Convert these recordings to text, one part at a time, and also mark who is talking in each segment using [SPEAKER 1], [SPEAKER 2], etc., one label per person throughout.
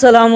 [SPEAKER 1] असलम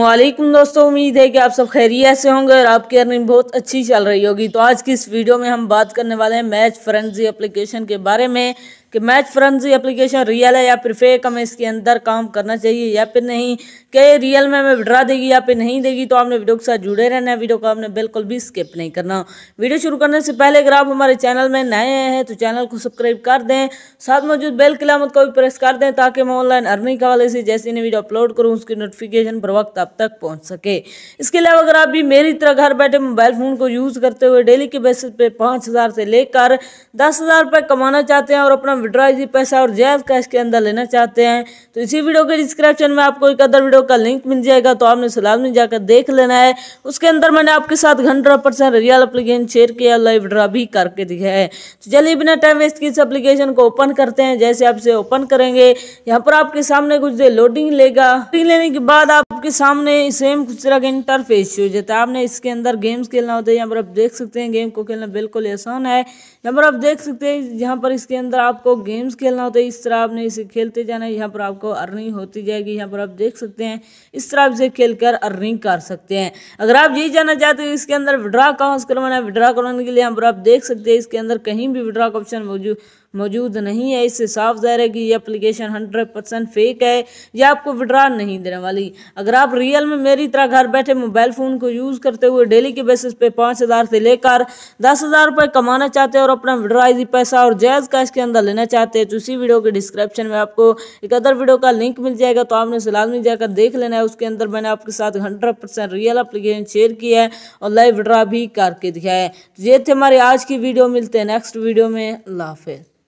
[SPEAKER 1] दोस्तों उम्मीद है कि आप सब खैरियत से होंगे और आपकी अर्निंग बहुत अच्छी चल रही होगी तो आज की इस वीडियो में हम बात करने वाले हैं मैच फ्रेंडजी एप्लीकेशन के बारे में कि मैच फ्रेंड्स एप्लीकेशन रियल है या फिर फेक हमें इसके अंदर काम करना चाहिए या फिर नहीं कि रियल में हमें विड्रा देगी या फिर नहीं देगी तो आपने वीडियो के साथ जुड़े रहना है वीडियो को आपने बिल्कुल भी स्किप नहीं करना वीडियो शुरू करने से पहले अगर आप हमारे चैनल में नए हैं तो चैनल को सब्सक्राइब कर दें साथ मौजूद बेल क्लामत को भी प्रेस कर दें ताकि मैं ऑनलाइन अर्निंग के हवाले से जैसे इन्हें वीडियो अपलोड करूँ उसकी नोटिफिकेशन पर वक्त आप तक पहुँच सके इसके अलावा अगर आप भी मेरी तरह घर बैठे मोबाइल फ़ोन को यूज़ करते हुए डेली के बेसिस पे पाँच हज़ार से लेकर दस हज़ार रुपये कमाना चाहते हैं और अपना विड्रॉ इजी पैसा और जैव कैश के अंदर लेना चाहते हैं तो इसी वीडियो के डिस्क्रिप्शन में आपको एक अदर वीडियो का लिंक मिल जाएगा तो आपने सलाद में जाकर देख लेना है उसके अंदर मैंने आपके साथ hundred percent real application share किया लाइव विड्रॉ भी करके दिखाया है तो चलिए बिना टाइम वेस्ट की इस अप्लीकेशन को ओपन करते हैं जैसे आप इसे ओपन करेंगे यहाँ पर आपके सामने कुछ देर लोडिंग लेगा लोडिंग लेने के बाद आपके सामने सेम कुछ तरह का इंटरफेस हो जाता है आपने इसके अंदर गेम्स खेलना होता है यहाँ पर आप देख सकते हैं गेम को खेलना बिल्कुल आसान है यहाँ पर आप देख सकते हैं यहाँ पर इसके अंदर आपको गेम्स खेलना होता है इस तरह आपने इसे खेलते जाना है यहाँ पर आपको अर्निंग होती जाएगी यहाँ पर आप देख सकते हैं इस तरह आप इसे खेल कर अर्निंग कर सकते हैं अगर आप यही जानना चाहते हो इसके अंदर विड्रा कहाँ से करवाना है विड्रा करवाने के लिए यहाँ पर आप देख सकते हैं इसके अंदर कहीं भी विड्रा का ऑप्शन मौजूद मौजूद नहीं है इससे साफ जाहिर है कि ये अप्लीकेशन हंड्रेड परसेंट फेक है या आपको विड्रा नहीं देने वाली अगर आप रियल में मेरी तरह घर बैठे मोबाइल फ़ोन को यूज़ करते हुए डेली के बेसिस पे पाँच हज़ार से लेकर दस हज़ार रुपये कमाना चाहते हैं और अपना विड्राइजी पैसा और जायज़ कैश के अंदर लेना चाहते हैं तो इसी वीडियो के डिस्क्रिप्शन में आपको एक अदर वीडियो का लिंक मिल जाएगा तो आपने उसे लाजमी जाकर देख लेना है उसके अंदर मैंने आपके साथ हंड्रेड रियल अप्लीकेशन शेयर किया है और लाइव विड्रॉ भी करके दिखाया है तो ये थे हमारे आज की वीडियो मिलते हैं नेक्स्ट वीडियो में अल्लाह हाफिज़